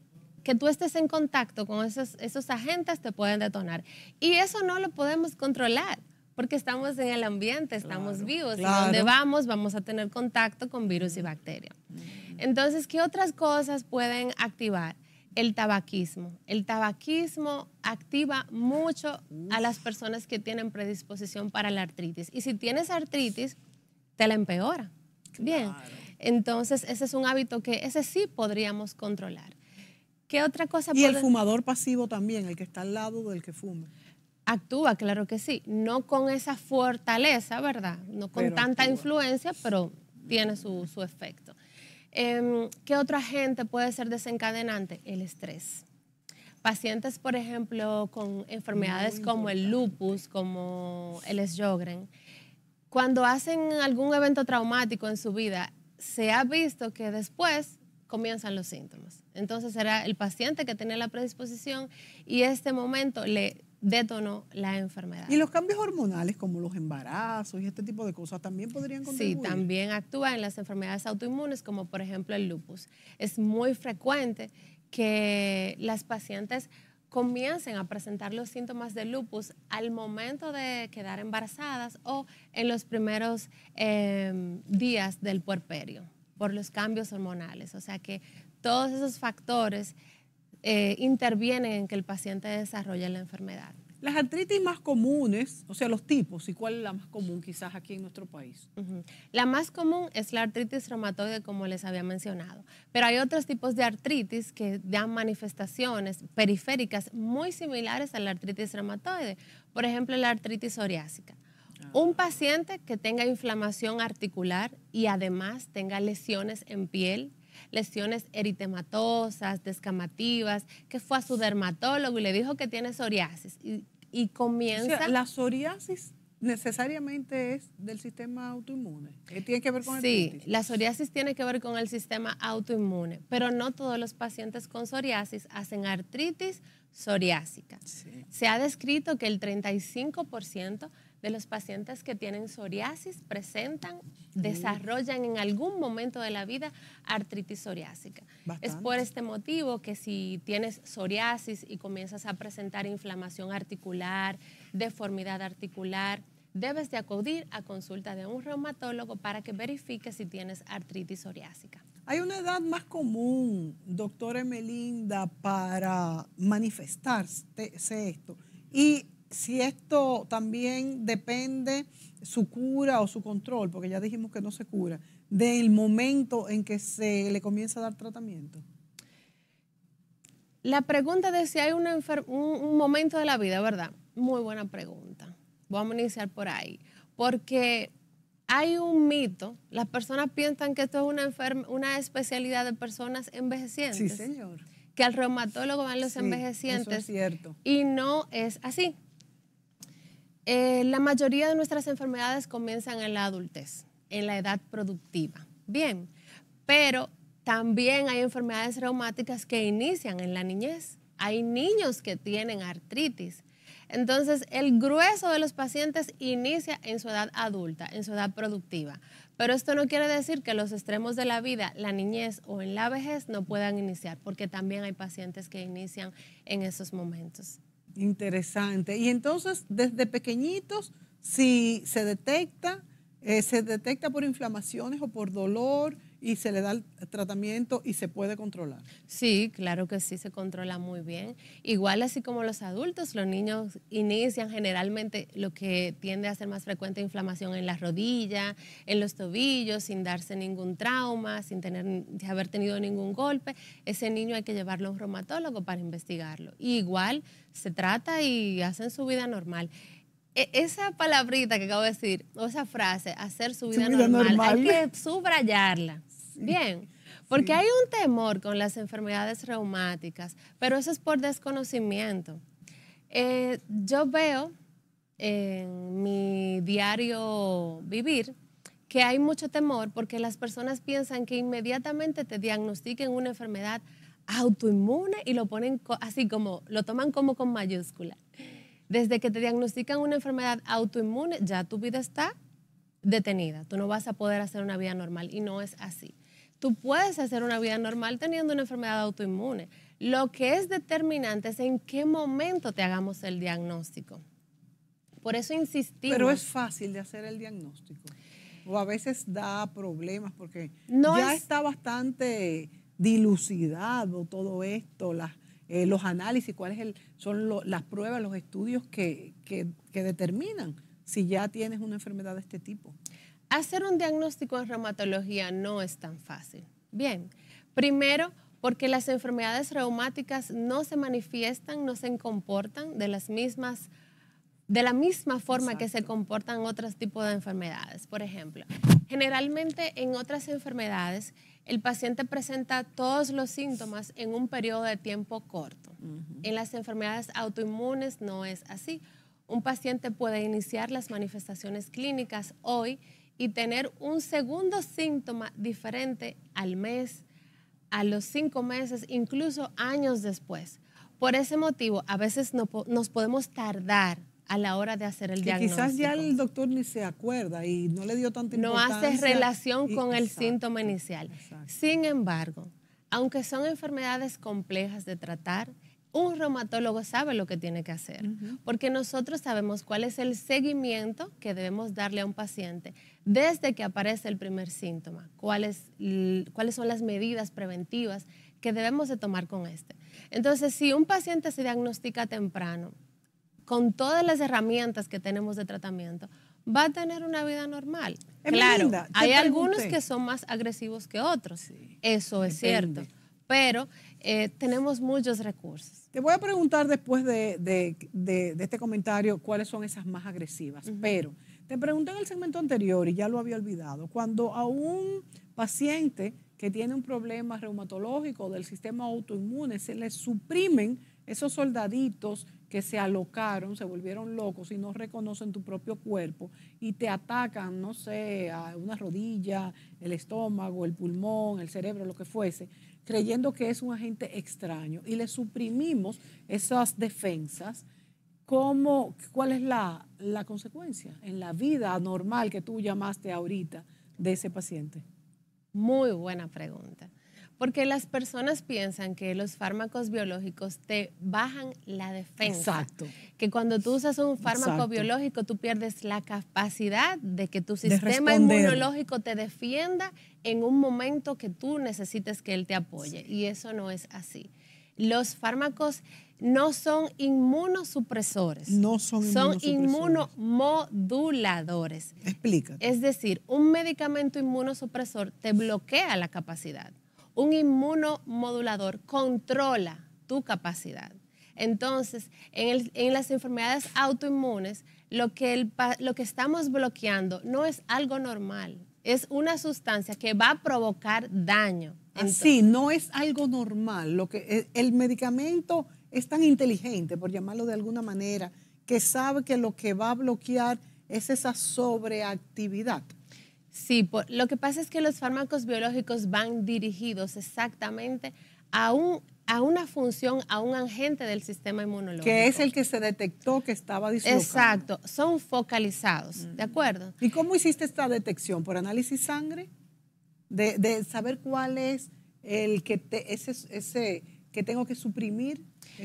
que tú estés en contacto con esos, agentes te pueden detonar. Y eso no lo podemos controlar porque estamos en el ambiente, estamos vivos. Y donde vamos, vamos a tener contacto con virus y bacterias. Mm. Entonces, ¿qué otras cosas pueden activar? El tabaquismo. El tabaquismo activa mucho a las personas que tienen predisposición para la artritis. Y si tienes artritis, te la empeora. Bien. Entonces, ese es un hábito que ese sí podríamos controlar. ¿Qué otra cosa? Y el fumador pasivo también, el que está al lado del que fuma. Actúa, claro que sí. No con esa fortaleza, ¿verdad? No con tanta influencia, pero tiene su, efecto. Em, ¿Qué otro agente puede ser desencadenante? El estrés. Pacientes, por ejemplo, con enfermedades como el lupus, como el esjogren, cuando hacen algún evento traumático en su vida, se ha visto que después comienzan los síntomas. Entonces era el paciente que tenía la predisposición y este momento le detonó la enfermedad. ¿Y los cambios hormonales como los embarazos y este tipo de cosas también podrían contribuir? Sí, también actúa en las enfermedades autoinmunes como por ejemplo el lupus. Es muy frecuente que las pacientes comiencen a presentar los síntomas de lupus al momento de quedar embarazadas o en los primeros em, días del puerperio por los cambios hormonales. O sea que todos esos factores eh, intervienen en que el paciente desarrolle la enfermedad. Las artritis más comunes, o sea, los tipos, ¿y cuál es la más común quizás aquí en nuestro país? La más común es la artritis reumatoide, como les había mencionado, pero hay otros tipos de artritis que dan manifestaciones periféricas muy similares a la artritis reumatoide, por ejemplo, la artritis psoriásica. Ah. Un paciente que tenga inflamación articular y además tenga lesiones en piel, lesiones eritematosas, descamativas, que fue a su dermatólogo y le dijo que tiene psoriasis y, comienza... la psoriasis necesariamente es del sistema autoinmune. Eh, tiene que ver con sí, Sí, la psoriasis tiene que ver con el sistema autoinmune, pero no todos los pacientes con psoriasis hacen artritis psoriásica. Se ha descrito que el 35% los pacientes que tienen psoriasis presentan, desarrollan en algún momento de la vida artritis psoriásica. Es por este motivo que si tienes psoriasis y comienzas a presentar inflamación articular, deformidad articular, debes de acudir a consulta de un reumatólogo para que verifique si tienes artritis psoriásica. Hay una edad más común, doctora Melinda, para manifestarse esto. Y si esto también depende su cura o su control, porque ya dijimos que no se cura, del momento en que se le comienza a dar tratamiento. La pregunta de si hay un, momento de la vida, ¿verdad? Muy buena pregunta. Vamos a iniciar por ahí. Porque hay un mito. Las personas piensan que esto es una, una especialidad de personas envejecientes. Sí, señor. Que al reumatólogo van los sí, envejecientes. Eso es cierto. Y no es así. Eh, la mayoría de nuestras enfermedades comienzan en la adultez, en la edad productiva. Bien, pero también hay enfermedades reumáticas que inician en la niñez. Hay niños que tienen artritis. Entonces, el grueso de los pacientes inicia en su edad adulta, en su edad productiva. Pero esto no quiere decir que los extremos de la vida, la niñez o en la vejez, no puedan iniciar, porque también hay pacientes que inician en esos momentos. Interesante. Y entonces, desde pequeñitos, si se detecta, eh, se detecta por inflamaciones o por dolor, y se le da el tratamiento y se puede controlar. Sí, claro que sí, se controla muy bien. Igual así como los adultos, los niños inician generalmente lo que tiende a ser más frecuente inflamación en las rodillas, en los tobillos, sin darse ningún trauma, sin tener, haber tenido ningún golpe. Ese niño hay que llevarlo a un reumatólogo para investigarlo. igual se trata y hacen su vida normal e, esa palabrita que acabo de decir, o esa frase, hacer su vida, normal, hay que subrayarla. Bien, porque hay un temor con las enfermedades reumáticas, pero eso es por desconocimiento. Eh, yo veo en mi diario vivir que hay mucho temor porque las personas piensan que inmediatamente te diagnostiquen una enfermedad autoinmune y lo ponen así como, lo toman como con mayúscula. Desde que te diagnostican una enfermedad autoinmune, ya tu vida está detenida. Tú no vas a poder hacer una vida normal y no es así. Tú puedes hacer una vida normal teniendo una enfermedad autoinmune. Lo que es determinante es en qué momento te hagamos el diagnóstico. Por eso insistimos. Pero es fácil de hacer el diagnóstico. O a veces da problemas porque ya está bastante dilucidado todo esto, eh, los análisis, cuáles son las pruebas, los estudios que determinan si ya tienes una enfermedad de este tipo. Hacer un diagnóstico en reumatología no es tan fácil. Bien, primero porque las enfermedades reumáticas no se manifiestan, no se comportan de las mismas de la misma forma que se comportan otros tipos de enfermedades. Por ejemplo, generalmente en otras enfermedades el paciente presenta todos los síntomas en un periodo de tiempo corto. En las enfermedades autoinmunes no es así. Un paciente puede iniciar las manifestaciones clínicas hoy y tener un segundo síntoma diferente al mes, a los cinco meses, incluso años después. Por ese motivo, a veces no, nos podemos tardar a la hora de hacer el diagnóstico. Quizás ya el doctor ni se acuerda y no le dio tanta importancia. No hace relación con el síntoma inicial. Sin embargo, aunque son enfermedades complejas de tratar, un reumatólogo sabe lo que tiene que hacer, porque nosotros sabemos cuál es el seguimiento que debemos darle a un paciente desde que aparece el primer síntoma, cuáles, cuáles son las medidas preventivas que debemos de tomar con este. Entonces, si un paciente se diagnostica temprano, con todas las herramientas que tenemos de tratamiento, va a tener una vida normal. claro, hay algunos que son más agresivos que otros. eso es cierto pero eh, tenemos muchos recursos. Te voy a preguntar después de, este comentario cuáles son esas más agresivas, pero te pregunté en el segmento anterior y ya lo había olvidado, cuando a un paciente que tiene un problema reumatológico del sistema autoinmune se le suprimen esos soldaditos que se alocaron, se volvieron locos y no reconocen tu propio cuerpo y te atacan, no sé, a una rodilla, el estómago, el pulmón, el cerebro, lo que fuese, creyendo que es un agente extraño y le suprimimos esas defensas, ¿cómo, ¿cuál es la, la consecuencia en la vida normal que tú llamaste ahorita de ese paciente? Muy buena pregunta. Porque las personas piensan que los fármacos biológicos te bajan la defensa. Exacto. Que cuando tú usas un fármaco biológico, tú pierdes la capacidad de que tu sistema inmunológico te defienda en un momento que tú necesites que él te apoye. Y eso no es así. Los fármacos no son inmunosupresores. No son inmunosupresores. Son inmunomoduladores. Explica. Es decir, un medicamento inmunosupresor te bloquea la capacidad un inmunomodulador controla tu capacidad. Entonces, en, las enfermedades autoinmunes, lo que, lo que estamos bloqueando no es algo normal, es una sustancia que va a provocar daño. Así, no es algo normal. Lo que, eh, el medicamento es tan inteligente, por llamarlo de alguna manera, que sabe que lo que va a bloquear es esa sobreactividad. Sí, lo que pasa es que los fármacos biológicos van dirigidos exactamente a un a una función, a un agente del sistema inmunológico. Que es el que se detectó que estaba dislocado. Exacto, son focalizados, ¿de acuerdo? ¿Y cómo hiciste esta detección? ¿Por análisis sangre? De, saber cuál es el que ese, ese que tengo que suprimir, lo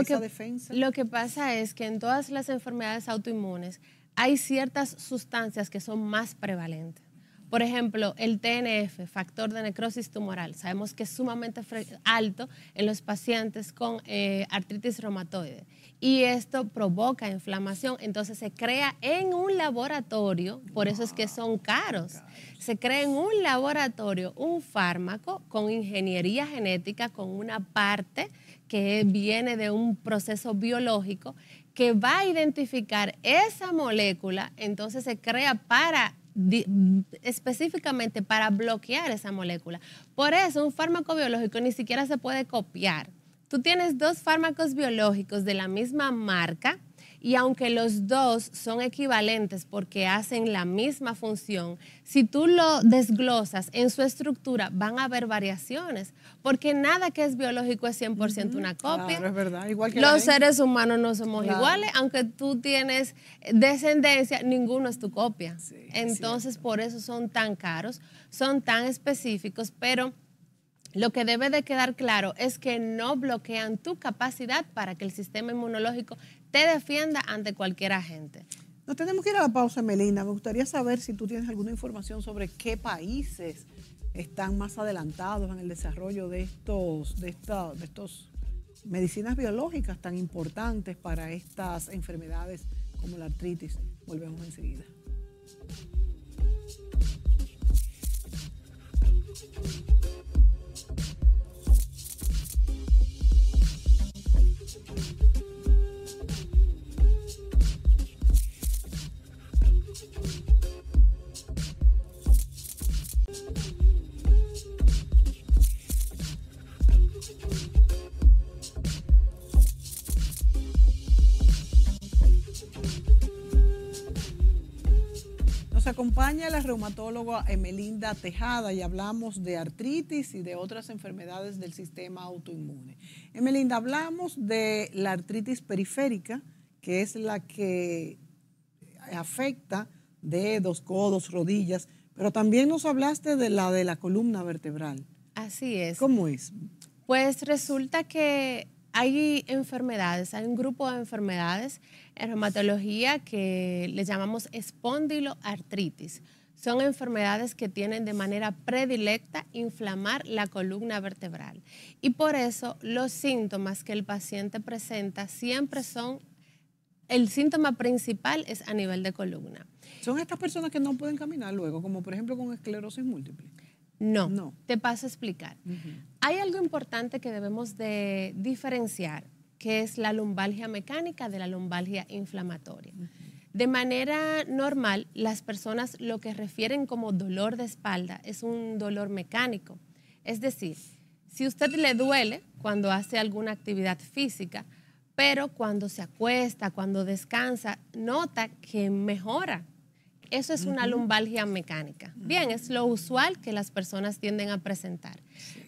esa defensa. Lo que pasa es que en todas las enfermedades autoinmunes hay ciertas sustancias que son más prevalentes. Por ejemplo, el TNF, factor de necrosis tumoral, sabemos que es sumamente alto en los pacientes con eh, artritis reumatoide y esto provoca inflamación. Entonces se crea en un laboratorio, por eso es que son caros, se crea en un laboratorio un fármaco con ingeniería genética, con una parte que viene de un proceso biológico que va a identificar esa molécula, entonces se crea para Mm, específicamente para bloquear esa molécula. Por eso un fármaco biológico ni siquiera se puede copiar. Tú tienes dos fármacos biológicos de la misma marca y aunque los dos son equivalentes porque hacen la misma función, si tú lo desglosas en su estructura van a haber variaciones porque nada que es biológico es 100% una copia. es verdad. Igual Los seres humanos no somos iguales, aunque tú tienes descendencia, ninguno es tu copia. Entonces, por eso son tan caros, son tan específicos, pero... Lo que debe de quedar claro es que no bloquean tu capacidad para que el sistema inmunológico te defienda ante cualquier agente. Nos tenemos que ir a la pausa, Melina. Me gustaría saber si tú tienes alguna información sobre qué países están más adelantados en el desarrollo de estos, de, de estos medicinas biológicas tan importantes para estas enfermedades como la artritis. Volvemos enseguida. acompaña la reumatóloga Emelinda Tejada y hablamos de artritis y de otras enfermedades del sistema autoinmune. Emelinda, hablamos de la artritis periférica, que es la que afecta dedos, codos, rodillas, pero también nos hablaste de la de la columna vertebral. Así es. ¿Cómo es? Pues resulta que hay enfermedades, hay un grupo de enfermedades en reumatología que le llamamos espondiloartritis. Son enfermedades que tienen de manera predilecta inflamar la columna vertebral. Y por eso los síntomas que el paciente presenta siempre son, el síntoma principal es a nivel de columna. ¿Son estas personas que no pueden caminar luego, como por ejemplo con esclerosis múltiple? No, no. te paso a explicar. Hay algo importante que debemos de diferenciar, que es la lumbalgia mecánica de la lumbalgia inflamatoria. De manera normal, las personas lo que refieren como dolor de espalda es un dolor mecánico. Es decir, si usted le duele cuando hace alguna actividad física, pero cuando se acuesta, cuando descansa, nota que mejora. Eso es una lumbalgia mecánica. Bien, es lo usual que las personas tienden a presentar.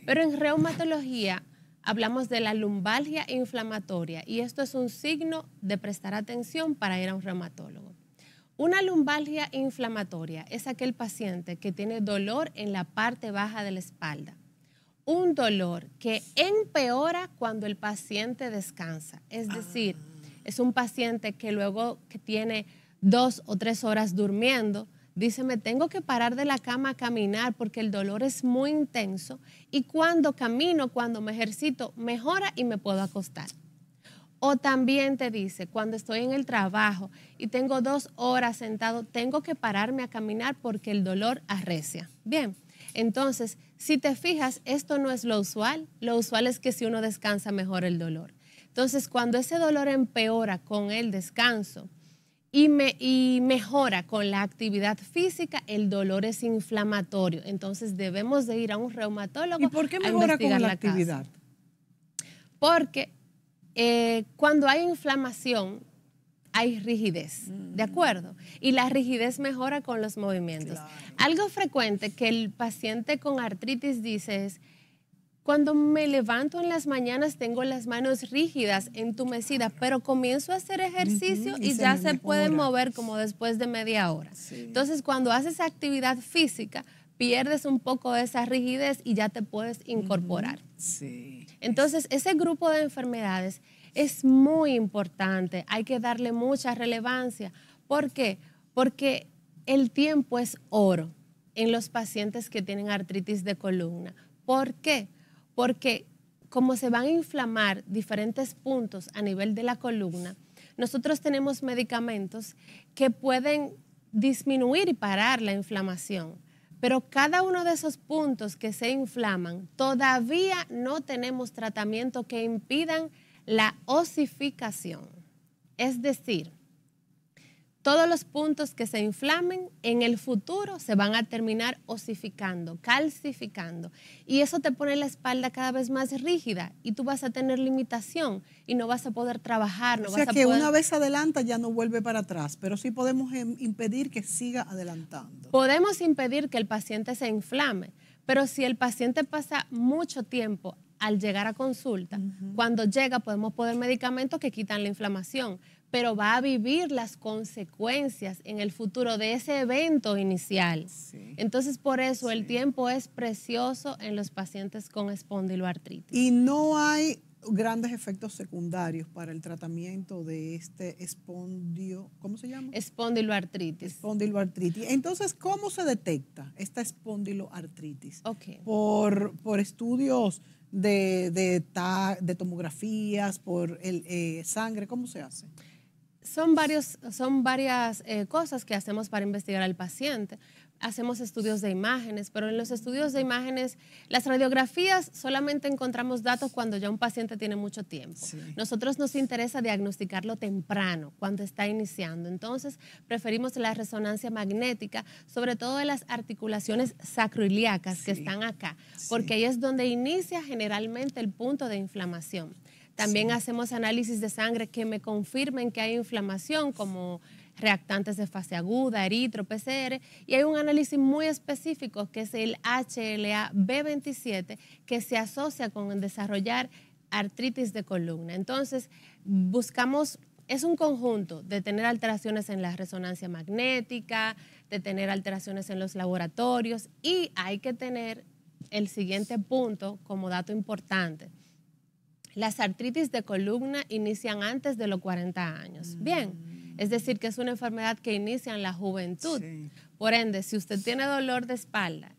Pero en reumatología hablamos de la lumbalgia inflamatoria y esto es un signo de prestar atención para ir a un reumatólogo. Una lumbalgia inflamatoria es aquel paciente que tiene dolor en la parte baja de la espalda. Un dolor que empeora cuando el paciente descansa. Es decir, ah. es un paciente que luego que tiene dos o tres horas durmiendo, Dice, me tengo que parar de la cama a caminar porque el dolor es muy intenso y cuando camino, cuando me ejercito, mejora y me puedo acostar. O también te dice, cuando estoy en el trabajo y tengo dos horas sentado, tengo que pararme a caminar porque el dolor arrecia. Bien, entonces, si te fijas, esto no es lo usual. Lo usual es que si uno descansa, mejora el dolor. Entonces, cuando ese dolor empeora con el descanso, y, mejora con la actividad física, el dolor es inflamatorio. Entonces debemos de ir a un reumatólogo. ¿Y por qué mejora con la, actividad? Porque eh, cuando hay inflamación hay rigidez, ¿de mm. acuerdo? Y la rigidez mejora con los movimientos. Algo frecuente que el paciente con artritis dice es, cuando me levanto en las mañanas tengo las manos rígidas, entumecidas, pero comienzo a hacer ejercicio y, ya se puede mover como después de media hora. Entonces, cuando haces actividad física, pierdes un poco de esa rigidez y ya te puedes incorporar. Entonces, ese grupo de enfermedades es muy importante, hay que darle mucha relevancia. ¿Por qué? Porque el tiempo es oro en los pacientes que tienen artritis de columna. ¿Por qué? porque como se van a inflamar diferentes puntos a nivel de la columna, nosotros tenemos medicamentos que pueden disminuir y parar la inflamación. Pero cada uno de esos puntos que se inflaman, todavía no tenemos tratamiento que impidan la osificación. Es decir, todos los puntos que se inflamen en el futuro se van a terminar osificando, calcificando. Y eso te pone la espalda cada vez más rígida y tú vas a tener limitación y no vas a poder trabajar. No o sea que una vez adelanta ya no vuelve para atrás, pero sí podemos em, impedir que siga adelantando. Podemos impedir que el paciente se inflame, pero si el paciente pasa mucho tiempo al llegar a consulta, cuando llega podemos poner medicamentos que quitan la inflamación pero va a vivir las consecuencias en el futuro de ese evento inicial. Entonces, por eso el tiempo es precioso en los pacientes con espondiloartritis. Y no hay grandes efectos secundarios para el tratamiento de este espondio, ¿cómo se llama? Espondiloartritis. Espondiloartritis. Entonces, ¿cómo se detecta esta espondiloartritis? Ok. Por, por estudios de, de, de tomografías, por el, eh, sangre, ¿cómo se hace? Son, varios, son varias eh, cosas que hacemos para investigar al paciente. Hacemos estudios de imágenes, pero en los estudios de imágenes, las radiografías solamente encontramos datos cuando ya un paciente tiene mucho tiempo. Nosotros nos interesa diagnosticarlo temprano, cuando está iniciando. Entonces, preferimos la resonancia magnética, sobre todo de las articulaciones sacroiliacas que están acá, porque ahí es donde inicia generalmente el punto de inflamación. También hacemos análisis de sangre que me confirmen que hay inflamación, como reactantes de fase aguda, eritro, PCR, y hay un análisis muy específico que es el HLA-B27 que se asocia con desarrollar artritis de columna. Entonces, buscamos, es un conjunto de tener alteraciones en la resonancia magnética, de tener alteraciones en los laboratorios y hay que tener el siguiente punto como dato importante las artritis de columna inician antes de los 40 años. Mm. Bien, es decir, que es una enfermedad que inicia en la juventud. Por ende, si usted tiene dolor de espalda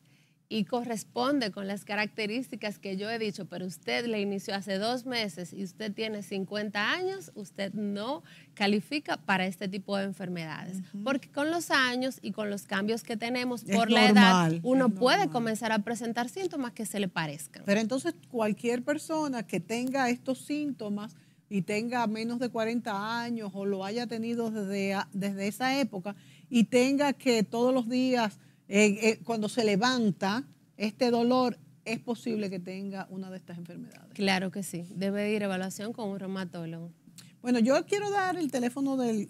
y corresponde con las características que yo he dicho, pero usted le inició hace dos meses y usted tiene 50 años, usted no califica para este tipo de enfermedades. Porque con los años y con los cambios que tenemos por la edad, uno puede comenzar a presentar síntomas que se le parezcan. Pero entonces cualquier persona que tenga estos síntomas y tenga menos de 40 años o lo haya tenido desde, desde esa época y tenga que todos los días eh, cuando se levanta, este dolor es posible que tenga una de estas enfermedades. Claro que sí, debe ir a evaluación con un reumatólogo. Bueno, yo quiero dar el teléfono del,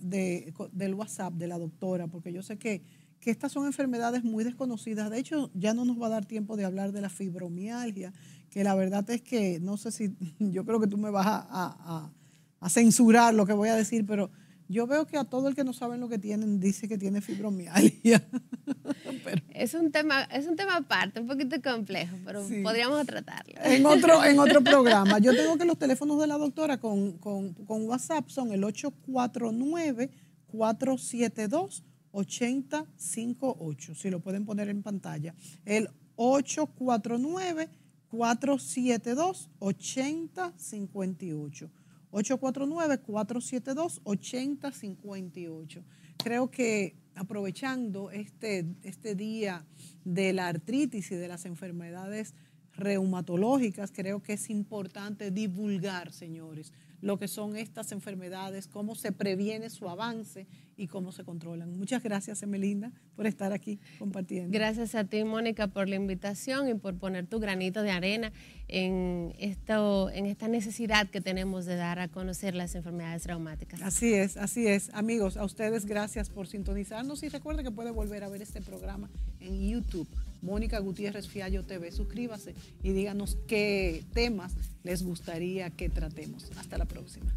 WhatsApp de la doctora, porque yo sé que, que, estas son enfermedades muy desconocidas. De hecho, ya no nos va a dar tiempo de hablar de la fibromialgia, que la verdad es que no sé si, yo creo que tú me vas a, censurar lo que voy a decir, pero yo veo que a todo el que no saben lo que tienen dice que tiene fibromialgia. es un tema, es un tema aparte, un poquito complejo, pero podríamos tratarlo. En otro, en otro programa. Yo tengo que los teléfonos de la doctora con, con WhatsApp son el 849-472-8058. Si lo pueden poner en pantalla. El 849 472 8058 849 472 8058 Creo que aprovechando este, este, día de la artritis y de las enfermedades reumatológicas, creo que es importante divulgar, señores, lo que son estas enfermedades, cómo se previene su avance y cómo se controlan. Muchas gracias, Emelinda, por estar aquí compartiendo. Gracias a ti, Mónica, por la invitación y por poner tu granito de arena en, esto, en esta necesidad que tenemos de dar a conocer las enfermedades traumáticas. Así es, así es. Amigos, a ustedes gracias por sintonizarnos y recuerden que puede volver a ver este programa en YouTube. Mónica Gutiérrez Fiallo TV. Suscríbase y díganos qué temas les gustaría que tratemos. Hasta la próxima.